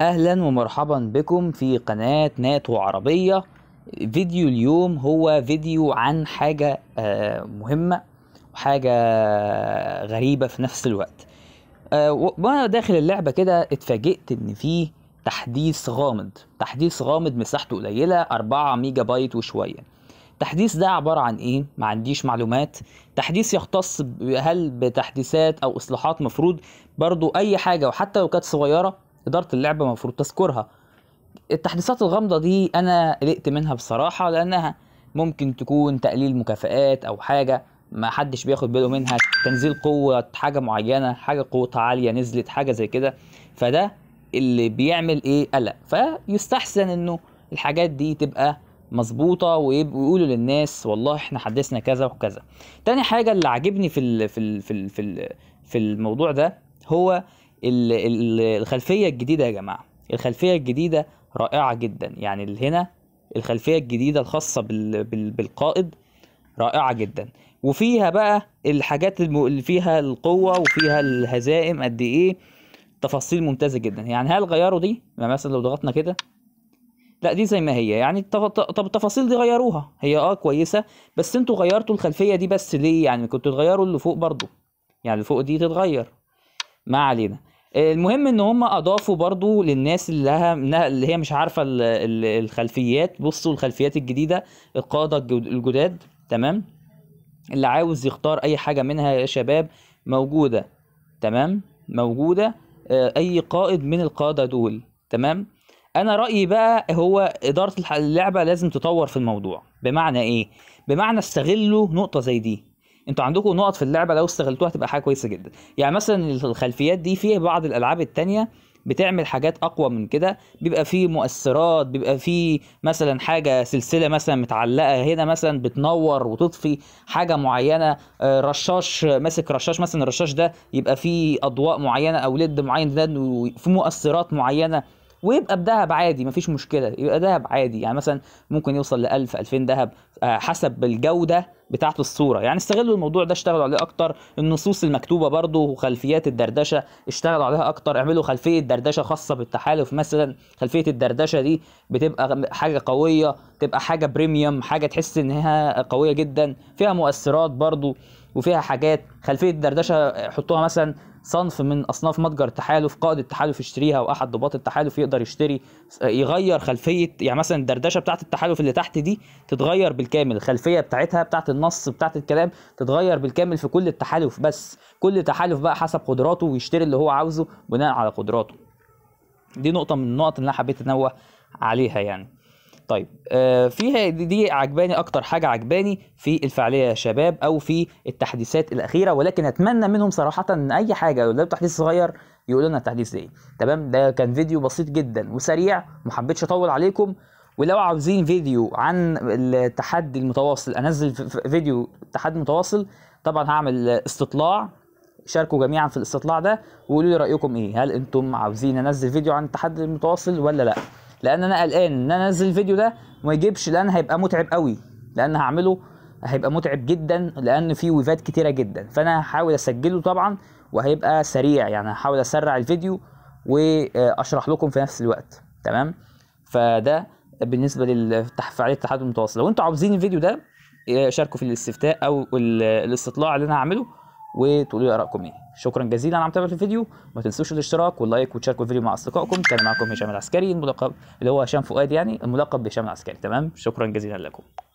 اهلا ومرحبا بكم في قناة ناتو عربية فيديو اليوم هو فيديو عن حاجة آه، مهمة وحاجة غريبة في نفس الوقت آه، وانا داخل اللعبة كده اتفاجئت ان في تحديث غامض تحديث غامض مساحته قليلة 4 ميجا بايت وشوية التحديث ده عبارة عن إيه؟ ما عنديش معلومات تحديث يختص هل بتحديثات أو إصلاحات مفروض برضو أي حاجة وحتى لو كانت صغيرة اداره اللعبه المفروض تذكرها التحديثات الغامضه دي انا قلقت منها بصراحه لانها ممكن تكون تقليل مكافآت او حاجه ما حدش بياخد باله منها تنزيل قوه حاجه معينه حاجه قوتها عاليه نزلت حاجه زي كده فده اللي بيعمل ايه قلق فيستحسن انه الحاجات دي تبقى مظبوطه ويقولوا للناس والله احنا حدثنا كذا وكذا تاني حاجه اللي عاجبني في ال في ال في ال في, ال في الموضوع ده هو الخلفيه الجديده يا جماعه الخلفيه الجديده رائعه جدا يعني هنا الخلفيه الجديده الخاصه بالقائد رائعه جدا وفيها بقى الحاجات اللي فيها القوه وفيها الهزائم قد ايه تفاصيل ممتازه جدا يعني هل غيروا دي يعني مثلا لو ضغطنا كده لا دي زي ما هي يعني طب التفاصيل دي غيروها هي اه كويسه بس انتوا غيرتوا الخلفيه دي بس ليه يعني كنتوا تغيروا اللي فوق برضو يعني اللي فوق دي تتغير ما علينا المهم ان هم اضافوا برضو للناس اللي, لها اللي هي مش عارفه الخلفيات بصوا الخلفيات الجديده القاده الجداد تمام اللي عاوز يختار اي حاجه منها يا شباب موجوده تمام موجوده آه، اي قائد من القاده دول تمام انا رايي بقى هو اداره اللعبه لازم تطور في الموضوع بمعنى ايه بمعنى استغلوا نقطه زي دي انتوا عندكم نقط في اللعبه لو استغلتوها هتبقى حاجه كويسه جدا يعني مثلا الخلفيات دي في بعض الالعاب التانية بتعمل حاجات اقوى من كده بيبقى فيه مؤثرات بيبقى فيه مثلا حاجه سلسله مثلا متعلقه هنا مثلا بتنور وتطفي حاجه معينه آه، رشاش ماسك رشاش مثلا الرشاش ده يبقى فيه اضواء معينه او ليد معين ده في مؤثرات معينه ويبقى بدهب عادي مفيش مشكله يبقى دهب عادي يعني مثلا ممكن يوصل ل 1000 2000 دهب آه، حسب الجوده بتاعت الصوره يعني استغلوا الموضوع ده اشتغلوا عليه اكتر النصوص المكتوبه برضو وخلفيات الدردشه اشتغلوا عليها اكتر اعملوا خلفيه دردشه خاصه بالتحالف مثلا خلفيه الدردشه دي بتبقى حاجه قويه تبقى حاجه بريميوم حاجه تحس انها قويه جدا فيها مؤثرات برضو وفيها حاجات خلفيه الدردشه حطوها مثلا صنف من اصناف متجر التحالف قائد التحالف يشتريها واحد ضباط التحالف يقدر يشتري يغير خلفيه يعني مثلا الدردشه بتاعه التحالف اللي تحت دي تتغير بالكامل الخلفيه بتاعتها بتاعه النص بتاعت الكلام تتغير بالكامل في كل التحالف بس كل تحالف بقى حسب قدراته ويشتري اللي هو عاوزه بناء على قدراته دي نقطه من النقط اللي انا حبيت انوه عليها يعني طيب آه فيها دي عجباني اكتر حاجه عجباني في الفعاليه يا شباب او في التحديثات الاخيره ولكن اتمنى منهم صراحه ان اي حاجه لو تحديث صغير يقولوا لنا التحديث ده ايه تمام ده كان فيديو بسيط جدا وسريع ما حبيتش اطول عليكم ولو عاوزين فيديو عن التحدي المتواصل انزل فيديو تحدي متواصل طبعا هعمل استطلاع شاركوا جميعا في الاستطلاع ده وقولوا لي رايكم ايه هل انتم عاوزين انزل فيديو عن التحدي المتواصل ولا لا لان انا قلقان ان انا انزل الفيديو ده وما يجيبش لان هيبقى متعب قوي لان هعمله هيبقى متعب جدا لان فيه ويفات كتيره جدا فانا هحاول اسجله طبعا وهيبقى سريع يعني هحاول اسرع الفيديو واشرح لكم في نفس الوقت تمام فده بالنسبه لفعاليه التحدي المتواصل لو انتوا عاوزين الفيديو ده شاركوا في الاستفتاء او الاستطلاع اللي انا هعمله وتقولوا لي ارائكم ايه شكرا جزيلا على متابعه الفيديو ما تنسوش الاشتراك واللايك وتشاركوا الفيديو مع اصدقائكم كان معكم هشام العسكري الملقب اللي هو هشام فؤاد يعني الملقب بهشام العسكري تمام شكرا جزيلا لكم